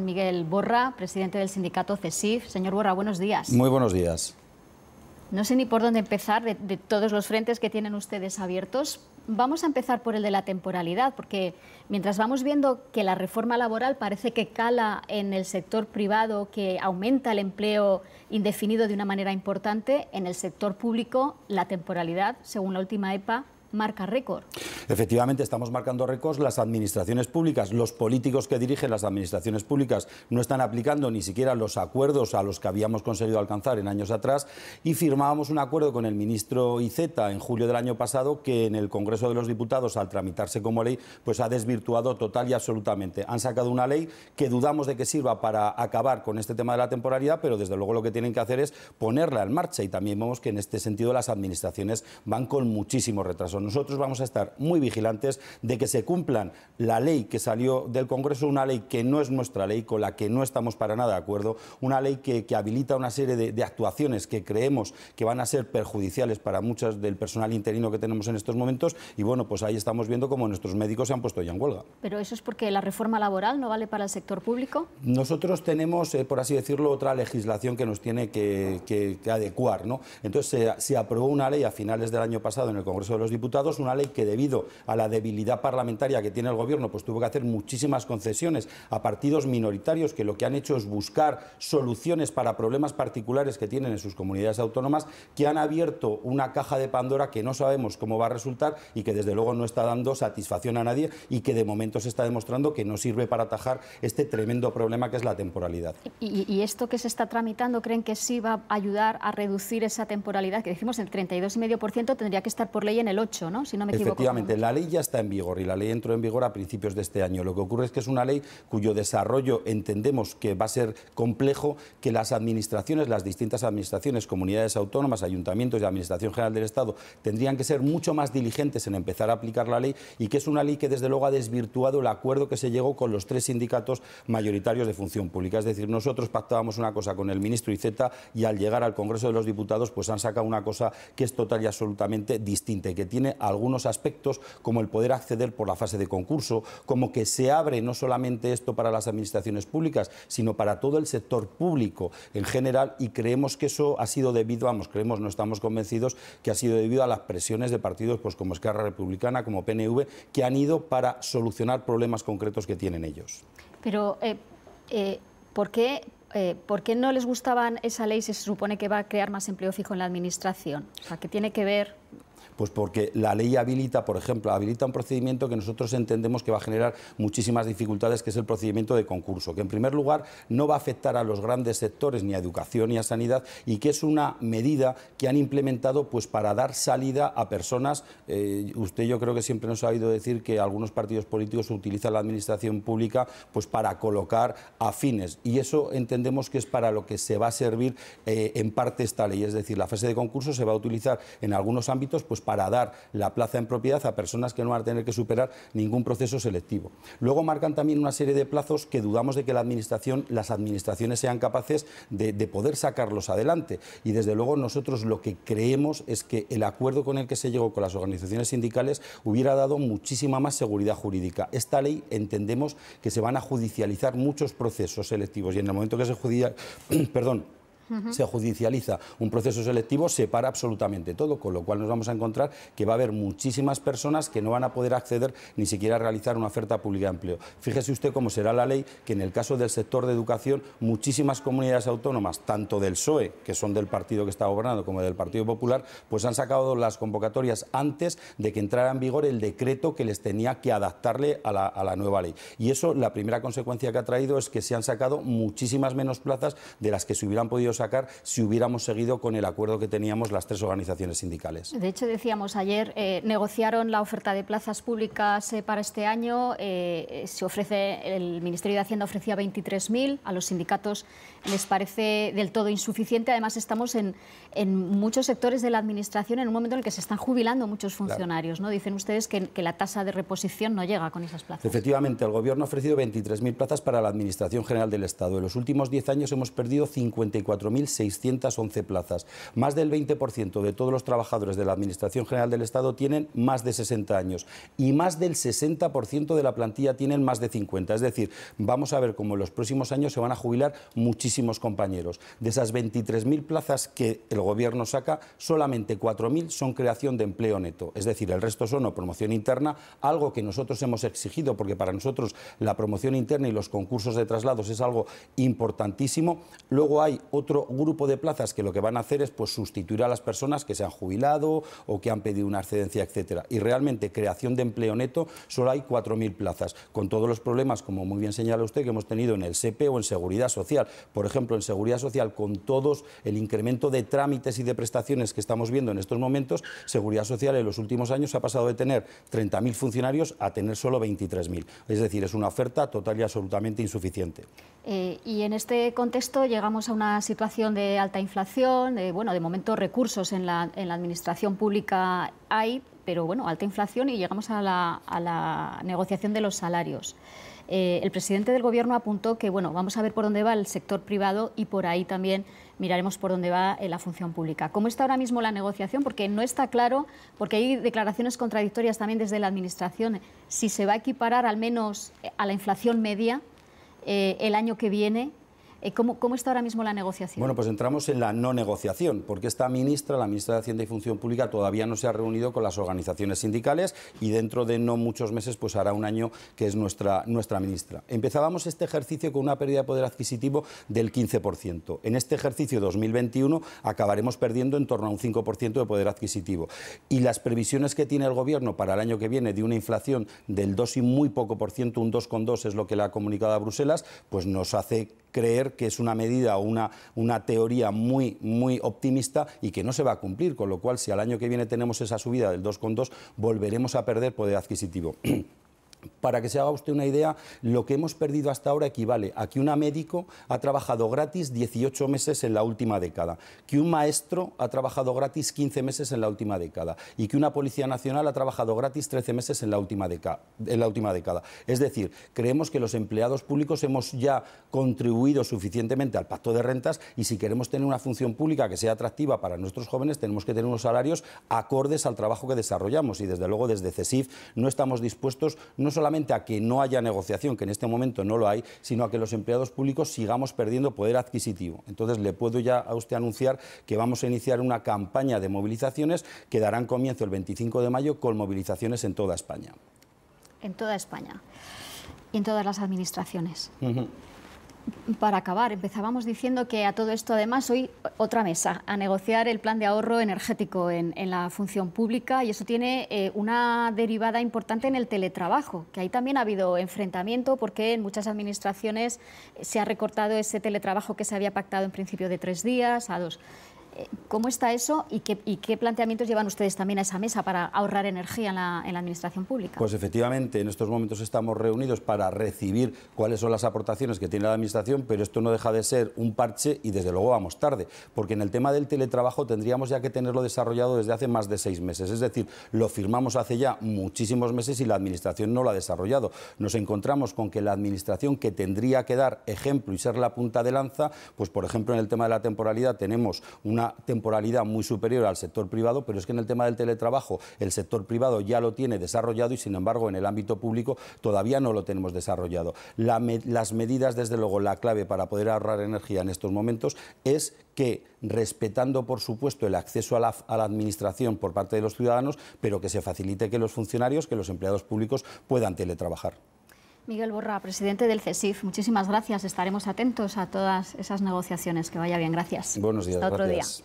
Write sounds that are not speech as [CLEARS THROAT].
Miguel Borra, presidente del sindicato CESIF. Señor Borra, buenos días. Muy buenos días. No sé ni por dónde empezar de, todos los frentes que tienen ustedes abiertos. Vamos a empezar por el de la temporalidad, porque mientras vamos viendo que la reforma laboral parece que cala en el sector privado, que aumenta el empleo indefinido de una manera importante, en el sector público la temporalidad, según la última EPA, marca récord. Efectivamente, estamos marcando récords. Las administraciones públicas, los políticos que dirigen las administraciones públicas no están aplicando ni siquiera los acuerdos a los que habíamos conseguido alcanzar en años atrás y firmábamos un acuerdo con el ministro Iceta en julio del año pasado que en el Congreso de los Diputados, al tramitarse como ley, pues ha desvirtuado total y absolutamente. Han sacado una ley que dudamos de que sirva para acabar con este tema de la temporalidad, pero desde luego lo que tienen que hacer es ponerla en marcha y también vemos que en este sentido las administraciones van con muchísimo retraso nosotros vamos a estar muy vigilantes de que se cumplan la ley que salió del Congreso, una ley que no es nuestra ley, con la que no estamos para nada de acuerdo, una ley que, habilita una serie de, actuaciones que creemos que van a ser perjudiciales para muchas del personal interino que tenemos en estos momentos y bueno, pues ahí estamos viendo cómo nuestros médicos se han puesto ya en huelga. Pero eso es porque la reforma laboral no vale para el sector público. Nosotros tenemos, eh, por así decirlo, otra legislación que nos tiene que, adecuar, ¿no? Entonces se aprobó una ley a finales del año pasado en el Congreso de los Diputados una ley que debido a la debilidad parlamentaria que tiene el Gobierno, pues tuvo que hacer muchísimas concesiones a partidos minoritarios que lo que han hecho es buscar soluciones para problemas particulares que tienen en sus comunidades autónomas, que han abierto una caja de Pandora que no sabemos cómo va a resultar y que desde luego no está dando satisfacción a nadie y que de momento se está demostrando que no sirve para atajar este tremendo problema que es la temporalidad. ¿Y, esto que se está tramitando creen que sí va a ayudar a reducir esa temporalidad? Que decimos el 32,5% tendría que estar por ley en el 8%. Si no me equivoco. Efectivamente, la ley ya está en vigor y la ley entró en vigor a principios de este año. Lo que ocurre es que es una ley cuyo desarrollo entendemos que va a ser complejo, que las administraciones, las distintas administraciones, comunidades autónomas, ayuntamientos y Administración General del Estado tendrían que ser mucho más diligentes en empezar a aplicar la ley y que es una ley que desde luego ha desvirtuado el acuerdo que se llegó con los tres sindicatos mayoritarios de función pública. Es decir, nosotros pactábamos una cosa con el ministro Iceta y al llegar al Congreso de los Diputados pues han sacado una cosa que es total y absolutamente distinta y que tiene algunos aspectos como el poder acceder por la fase de concurso, como que se abre no solamente esto para las administraciones públicas, sino para todo el sector público en general y creemos que eso ha sido debido, vamos, creemos, no estamos convencidos que ha sido debido a las presiones de partidos pues como Esquerra Republicana, como PNV, que han ido para solucionar problemas concretos que tienen ellos. Pero, eh, eh, eh, ¿por qué no les gustaban esa ley si se supone que va a crear más empleo fijo en la Administración? O sea, que tiene que ver pues porque la ley habilita, por ejemplo, habilita un procedimiento que nosotros entendemos que va a generar muchísimas dificultades, que es el procedimiento de concurso, que en primer lugar no va a afectar a los grandes sectores, ni a educación ni a sanidad, y que es una medida que han implementado pues para dar salida a personas. Eh, usted yo creo que siempre nos ha oído decir que algunos partidos políticos utilizan la administración pública pues para colocar afines, y eso entendemos que es para lo que se va a servir eh, en parte esta ley, es decir, la fase de concurso se va a utilizar en algunos ámbitos pues para dar la plaza en propiedad a personas que no van a tener que superar ningún proceso selectivo. Luego marcan también una serie de plazos que dudamos de que la administración, las administraciones sean capaces de, poder sacarlos adelante. Y desde luego nosotros lo que creemos es que el acuerdo con el que se llegó con las organizaciones sindicales hubiera dado muchísima más seguridad jurídica. Esta ley entendemos que se van a judicializar muchos procesos selectivos y en el momento que se judicial [CLEARS THROAT] perdón, se judicializa un proceso selectivo, se para absolutamente todo, con lo cual nos vamos a encontrar que va a haber muchísimas personas que no van a poder acceder ni siquiera a realizar una oferta pública de empleo. Fíjese usted cómo será la ley que en el caso del sector de educación, muchísimas comunidades autónomas, tanto del PSOE, que son del partido que está gobernando, como del Partido Popular, pues han sacado las convocatorias antes de que entrara en vigor el decreto que les tenía que adaptarle a la, a la nueva ley. Y eso, la primera consecuencia que ha traído es que se han sacado muchísimas menos plazas de las que se hubieran podido sacar si hubiéramos seguido con el acuerdo que teníamos las tres organizaciones sindicales. De hecho, decíamos ayer, eh, negociaron la oferta de plazas públicas eh, para este año. Eh, se ofrece, el Ministerio de Hacienda ofrecía 23.000. A los sindicatos les parece del todo insuficiente. Además, estamos en, en muchos sectores de la Administración en un momento en el que se están jubilando muchos funcionarios. ¿no? Dicen ustedes que, la tasa de reposición no llega con esas plazas. Efectivamente, el Gobierno ha ofrecido 23.000 plazas para la Administración General del Estado. En los últimos 10 años hemos perdido 54 1.611 plazas. Más del 20% de todos los trabajadores de la Administración General del Estado tienen más de 60 años y más del 60% de la plantilla tienen más de 50. Es decir, vamos a ver cómo en los próximos años se van a jubilar muchísimos compañeros. De esas 23.000 plazas que el Gobierno saca, solamente 4.000 son creación de empleo neto. Es decir, el resto son o promoción interna, algo que nosotros hemos exigido, porque para nosotros la promoción interna y los concursos de traslados es algo importantísimo. Luego hay otro grupo de plazas que lo que van a hacer es pues, sustituir a las personas que se han jubilado o que han pedido una excedencia, etcétera. Y realmente creación de empleo neto solo hay 4.000 plazas, con todos los problemas, como muy bien señala usted, que hemos tenido en el SEPE e o en Seguridad Social. Por ejemplo, en Seguridad Social, con todos el incremento de trámites y de prestaciones que estamos viendo en estos momentos, Seguridad Social en los últimos años ha pasado de tener 30.000 funcionarios a tener solo 23.000. Es decir, es una oferta total y absolutamente insuficiente. Eh, y en este contexto llegamos a una situación de alta inflación, bueno, de momento recursos en la, administración pública hay, pero bueno, alta inflación y llegamos a la, negociación de los salarios. Eh, el presidente del Gobierno apuntó que bueno, vamos a ver por dónde va el sector privado y por ahí también miraremos por dónde va eh, la función pública. ¿Cómo está ahora mismo la negociación? Porque no está claro, porque hay declaraciones contradictorias también desde la Administración, si se va a equiparar al menos eh, a la inflación media el año que viene eh, ¿Cómo, está ahora mismo la negociación? Bueno, pues entramos en la no negociación, porque esta ministra, la ministra de Hacienda y Función Pública, todavía no se ha reunido con las organizaciones sindicales y dentro de no muchos meses, pues hará un año que es nuestra, nuestra ministra. Empezábamos este ejercicio con una pérdida de poder adquisitivo del 15%. En este ejercicio 2021 acabaremos perdiendo en torno a un 5% de poder adquisitivo. Y las previsiones que tiene el Gobierno para el año que viene de una inflación del 2 y muy poco por ciento, un 2,2 es lo que le ha comunicado a Bruselas, pues nos hace creer que es una medida o una, teoría muy, muy optimista y que no se va a cumplir, con lo cual si al año que viene tenemos esa subida del 2,2, volveremos a perder poder adquisitivo. [CLEARS THROAT] Para que se haga usted una idea, lo que hemos perdido hasta ahora equivale a que un médico ha trabajado gratis 18 meses en la última década, que un maestro ha trabajado gratis 15 meses en la última década y que una Policía Nacional ha trabajado gratis 13 meses en la última, década. Es decir, creemos que los empleados públicos hemos ya contribuido suficientemente al pacto de rentas y si queremos tener una función pública que sea atractiva para nuestros jóvenes, tenemos que tener unos salarios acordes al trabajo que desarrollamos y desde luego desde CESIF no estamos dispuestos no solamente a que no haya negociación, que en este momento no lo hay, sino a que los empleados públicos sigamos perdiendo poder adquisitivo. Entonces, le puedo ya a usted anunciar que vamos a iniciar una campaña de movilizaciones que darán comienzo el 25 de mayo con movilizaciones en toda España. En toda España y en todas las administraciones para acabar, empezábamos diciendo que a todo esto, además, hoy otra mesa, a negociar el plan de ahorro energético en, la función pública y eso tiene eh, una derivada importante en el teletrabajo, que ahí también ha habido enfrentamiento porque en muchas administraciones se ha recortado ese teletrabajo que se había pactado en principio de tres días a dos. ¿Cómo está eso y qué, planteamientos llevan ustedes también a esa mesa para ahorrar energía en la, Administración Pública? Pues efectivamente, en estos momentos estamos reunidos para recibir cuáles son las aportaciones que tiene la Administración, pero esto no deja de ser un parche y desde luego vamos tarde, porque en el tema del teletrabajo tendríamos ya que tenerlo desarrollado desde hace más de seis meses, es decir, lo firmamos hace ya muchísimos meses y la Administración no lo ha desarrollado. Nos encontramos con que la Administración que tendría que dar ejemplo y ser la punta de lanza, pues por ejemplo en el tema de la temporalidad tenemos una temporalidad muy superior al sector privado, pero es que en el tema del teletrabajo el sector privado ya lo tiene desarrollado y sin embargo en el ámbito público todavía no lo tenemos desarrollado. las medidas, desde luego, la clave para poder ahorrar energía en estos momentos es que respetando, por supuesto, el acceso a la, administración por parte de los ciudadanos, pero que se facilite que los funcionarios, que los empleados públicos puedan teletrabajar. Miguel Borra, presidente del CESIF, muchísimas gracias. Estaremos atentos a todas esas negociaciones. Que vaya bien, gracias. Buenos días.